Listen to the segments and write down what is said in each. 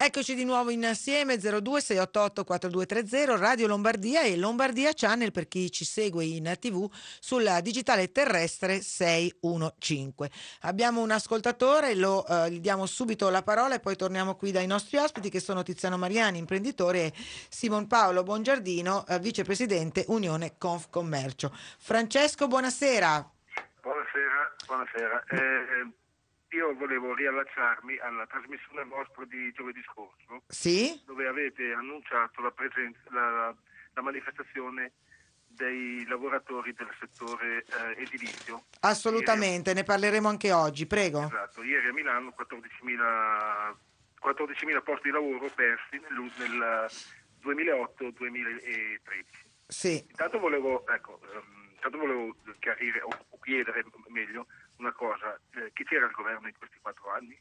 Eccoci di nuovo insieme 02688 4230 Radio Lombardia e Lombardia Channel per chi ci segue in tv sulla digitale terrestre 615. Abbiamo un ascoltatore, lo, eh, gli diamo subito la parola e poi torniamo qui dai nostri ospiti che sono Tiziano Mariani, imprenditore e Simon Paolo Bongiardino, eh, vicepresidente Unione Conf Commercio. Francesco, buonasera. Buonasera, buonasera. Eh, io volevo riallacciarmi alla trasmissione vostra di giovedì scorso, sì? dove avete annunciato la, presenza, la, la manifestazione dei lavoratori del settore eh, edilizio. Assolutamente, ieri, ne parleremo anche oggi, prego. Esatto, ieri a Milano 14.000, 14.000 posti di lavoro persi nel, nel 2008-2013. Sì. Intanto volevo, ecco, ehm, intanto volevo chiarire o chiedere meglio una cosa, eh, chi c'era al governo in questi quattro anni?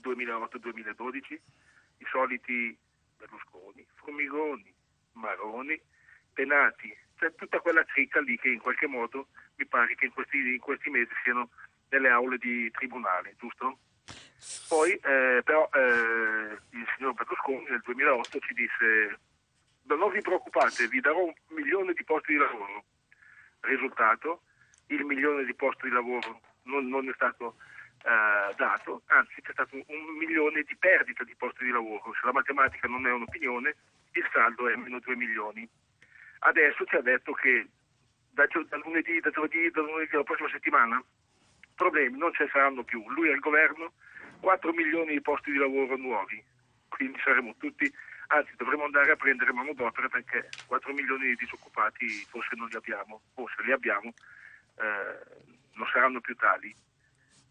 2008-2012? I soliti Berlusconi, Formigoni, Maroni, Penati, cioè tutta quella cricca lì che in qualche modo mi pare che in questi, in questi mesi siano nelle aule di tribunale, giusto? Poi eh, però eh, il signor Berlusconi nel 2008 ci disse non vi preoccupate, vi darò un milione di posti di lavoro. Risultato, il milione di posti di lavoro non, non è stato eh, dato, anzi c'è stato un milione di perdita di posti di lavoro, se la matematica non è un'opinione il saldo è meno 2 milioni. Adesso ci ha detto che da, da lunedì, da giovedì, da lunedì alla prossima settimana problemi non ci saranno più, lui e il governo 4 milioni di posti di lavoro nuovi, quindi saremo tutti anzi dovremo andare a prendere mano d'opera perché 4 milioni di disoccupati forse non li abbiamo, forse li abbiamo, eh, non saranno più tali.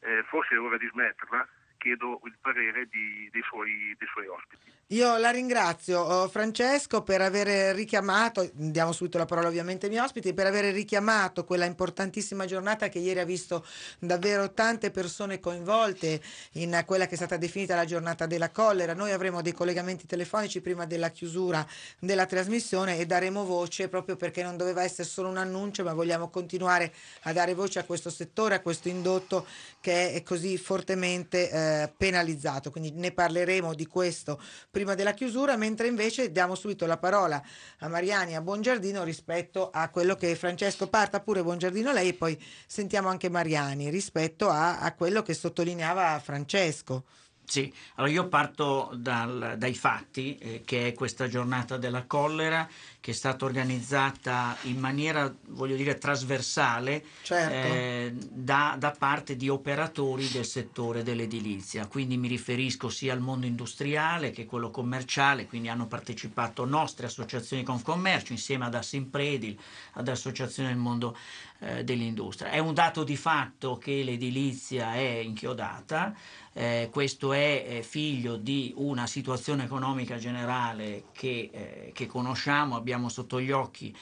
Eh, forse è ora di smetterla chiedo il parere di, dei, suoi, dei, suoi, ospiti. Io la ringrazio oh, Francesco per aver richiamato, diamo subito la parola ovviamente ai miei ospiti, per aver richiamato quella importantissima giornata che ieri ha visto davvero tante persone coinvolte in quella che è stata definita la giornata della collera. Noi avremo dei collegamenti telefonici prima della chiusura della trasmissione e daremo voce proprio perché non doveva essere solo un annuncio, ma vogliamo continuare a dare voce a questo settore, a questo indotto che è così fortemente... Eh, eh, penalizzato. Quindi ne parleremo di questo prima della chiusura, mentre invece diamo subito la parola a Mariani e a Bongiardino rispetto a quello che Francesco parta pure Bongiardino lei e poi sentiamo anche Mariani rispetto a, a quello che sottolineava Francesco. Sì, allora io parto dal, dai fatti, eh, che è questa giornata della collera, che è stata organizzata in maniera, voglio dire, trasversale certo. eh, da, da, parte di operatori del settore dell'edilizia. Quindi mi riferisco sia al mondo industriale che a quello commerciale, quindi hanno partecipato nostre associazioni con commercio insieme ad Assimpredil, ad associazioni del mondo eh, dell'industria. È un dato di fatto che l'edilizia è inchiodata eh, questo è eh, figlio di una situazione economica generale che, eh, che conosciamo, abbiamo sotto gli occhi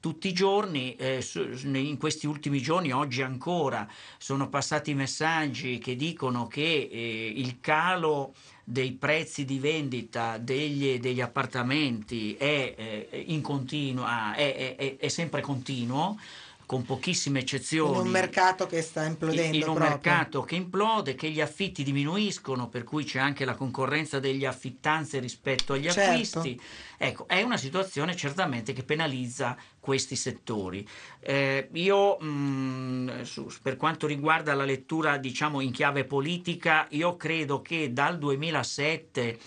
tutti i giorni, eh, in questi ultimi giorni, oggi ancora, sono passati messaggi che dicono che eh, il calo dei prezzi di vendita degli, degli appartamenti è, eh, continua, è, è, è sempre continuo con pochissime eccezioni. In un mercato che sta implodendo. In un proprio. mercato che implode, che gli affitti diminuiscono, per cui c'è anche la concorrenza degli affittanze rispetto agli certo. acquisti. Ecco, è una situazione certamente che penalizza questi settori. Eh, io, mh, mm, su, per quanto riguarda la lettura, diciamo in chiave politica, io credo che dal 2007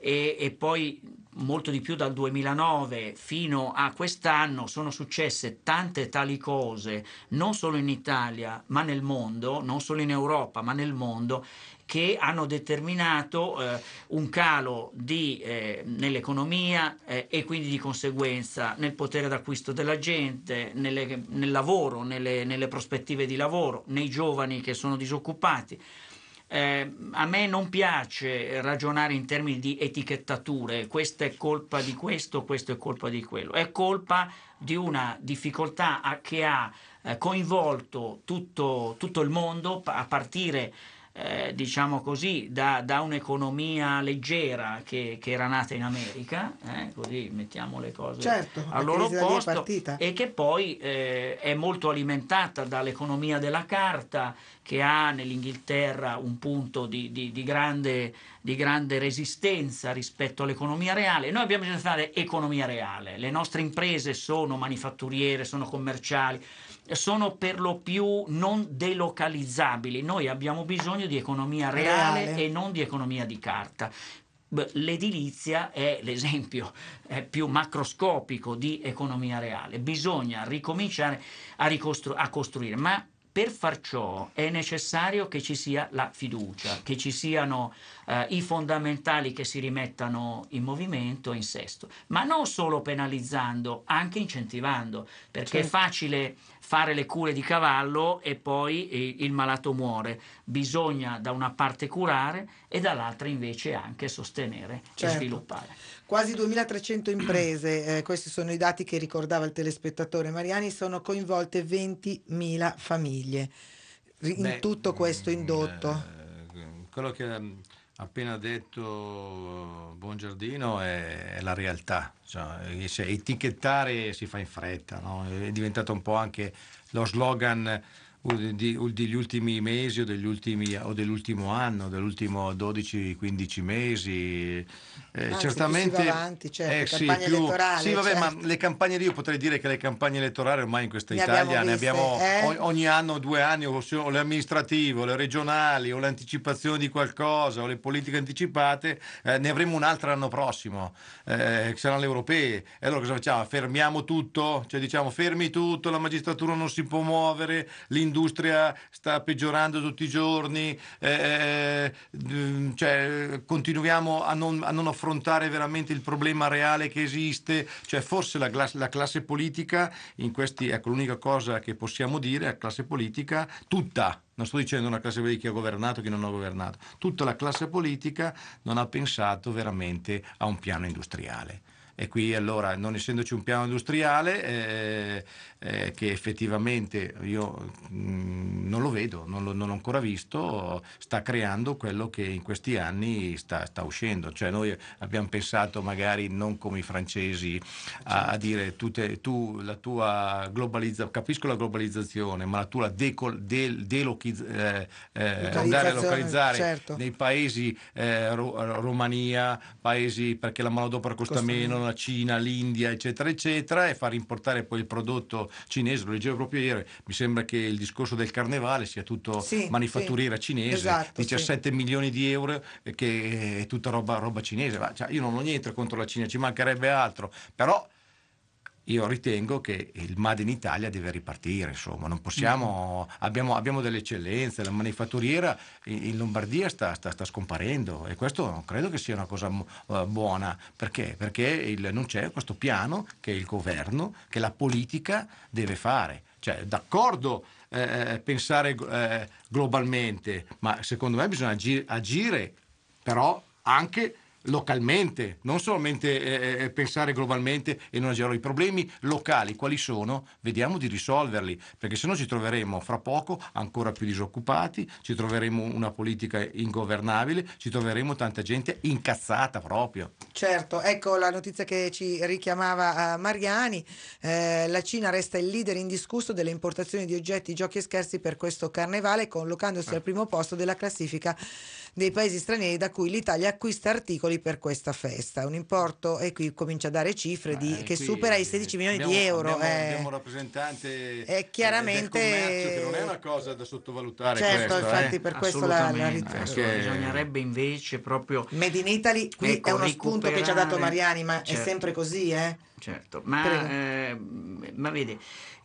e, e poi molto di più dal 2009 fino a quest'anno sono successe tante tali cose, non solo in Italia, ma nel mondo, non solo in Europa, ma nel mondo, che hanno determinato eh, un calo di, eh, nell'economia eh, e quindi di conseguenza nel potere d'acquisto della gente, nelle, nel lavoro, nelle, nelle prospettive di lavoro, nei giovani che sono disoccupati. Eh, a me non piace ragionare in termini di etichettature, questa è colpa di questo, questo è colpa di quello, è colpa di una difficoltà che ha eh, coinvolto tutto, tutto il mondo a partire eh, diciamo così, da, da un'economia leggera che, che, era nata in America, eh, così mettiamo le cose certo, al loro posto, e che poi eh, è molto alimentata dall'economia della carta, che ha nell'Inghilterra un punto di, di, di, grande, di grande, resistenza rispetto all'economia reale. Noi abbiamo bisogno di fare economia reale, le nostre imprese sono manifatturiere, sono commerciali, sono per lo più non delocalizzabili. Noi abbiamo bisogno di economia reale, reale. e non di economia di carta. L'edilizia è l'esempio più macroscopico di economia reale. Bisogna ricominciare a, ricostru- a costruire, ma per far ciò è necessario che ci sia la fiducia, che ci siano eh, i fondamentali che si rimettano in movimento, in sesto, ma non solo penalizzando, anche incentivando, perché certo. è facile fare le cure di cavallo e poi eh, il malato muore. Bisogna da una parte curare e dall'altra invece anche sostenere certo. e sviluppare. Quasi 2.300 imprese, eh, questi sono i dati che ricordava il telespettatore Mariani, sono coinvolte 20.000 famiglie in Beh, tutto questo mm, indotto. Eh, quello che appena detto eh, Buongiardino è, è la realtà, cioè, eh, etichettare si fa in fretta, no? è diventato un po' anche lo slogan degli ultimi mesi o, degli ultimi, o dell'ultimo anno, dell'ultimo 12-15 mesi. Eh, Anzi, certamente... Avanti, certo, eh, sì, più, sì, vabbè, certo. ma le campagne io potrei dire che le campagne elettorali ormai in questa ne Italia abbiamo viste, ne abbiamo eh? ogni anno, due anni, o le amministrative, o le regionali, o l'anticipazione di qualcosa, o le politiche anticipate, eh, ne avremo un'altra l'anno prossimo, eh, che saranno le europee. E allora cosa facciamo? Fermiamo tutto, cioè diciamo fermi tutto, la magistratura non si può muovere, l'indagine l'industria sta peggiorando tutti i giorni, eh, eh mm, cioè, continuiamo a non, a non, affrontare veramente il problema reale che esiste, cioè, forse la, la, classe politica, in questi, ecco l'unica cosa che possiamo dire, la classe politica tutta, non sto dicendo una classe politica che ha governato, che non ha governato, tutta la classe politica non ha pensato veramente a un piano industriale. E qui allora, non essendoci un piano industriale, eh, eh, che effettivamente io mh, mm, non lo vedo, non, lo, non, l'ho ancora visto, sta creando quello che in questi anni sta, sta uscendo. Cioè noi abbiamo pensato magari non come i francesi a, a dire tu, te, tu la tua globalizzazione, capisco la globalizzazione, ma la tua deco, de, delocalizzazione, eh, eh, andare a localizzare certo. nei paesi eh, Romania, paesi perché la manodopera costa Costa meno, la Cina, l'India, eccetera, eccetera, e far importare poi il prodotto cinese. Lo leggevo proprio ieri, mi sembra che il discorso del carnevale sia tutto sì, manifatturiera sì. cinese, esatto, 17 sì. milioni di euro eh, che è tutta roba, roba cinese. Ma, cioè, io non ho niente contro la Cina, ci mancherebbe altro, però io ritengo che il Made in Italia deve ripartire, insomma, non possiamo, mm. abbiamo, abbiamo delle eccellenze, la manifatturiera in, Lombardia sta, sta, sta, scomparendo e questo non credo che sia una cosa eh, buona, perché? Perché il, non c'è questo piano che il governo, che la politica deve fare, cioè d'accordo eh, eh pensare eh, globalmente, ma secondo me bisogna agire, agire però anche localmente, non solamente eh, eh, eh, pensare globalmente e non agire. I problemi locali quali sono? Vediamo di risolverli, perché se no ci troveremo fra poco ancora più disoccupati, ci troveremo una politica ingovernabile, ci troveremo tanta gente incazzata proprio. Certo, ecco la notizia che ci richiamava eh, Mariani, eh, la Cina resta il leader indiscusso delle importazioni di oggetti, giochi e scherzi per questo carnevale, collocandosi eh. al primo posto della classifica dei paesi stranieri da cui l'Italia acquista articoli per questa festa. Un importo, e qui comincia a dare cifre, di, eh, che supera i 16 eh, milioni abbiamo, di euro. Abbiamo, eh, abbiamo un rappresentante è eh, eh, chiaramente, che non è una cosa da sottovalutare. Certo, questa, infatti eh? per questo la, la ritrovo. Ecco, bisognerebbe invece proprio... Made in Italy, qui ecco, è uno spunto che ci ha dato Mariani, ma certo. è sempre così, eh? certo. Ma, eh, ma vede,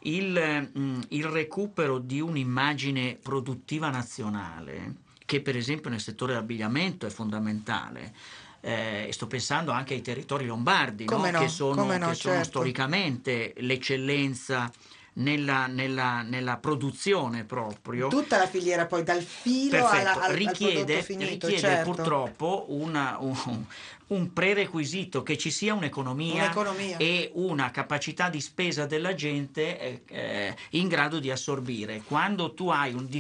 il, mm, il, recupero di un'immagine produttiva nazionale che per esempio nel settore dell'abbigliamento è fondamentale. Eh, sto pensando anche ai territori lombardi, no? No, che sono, no, che certo. sono storicamente l'eccellenza nella, nella, nella, produzione proprio. Tutta la filiera poi dal filo Perfetto. alla, al, richiede, al finito, richiede certo. purtroppo una, un, un, prerequisito che ci sia un'economia, un'economia, e una capacità di spesa della gente eh, eh in grado di assorbire. Quando tu hai un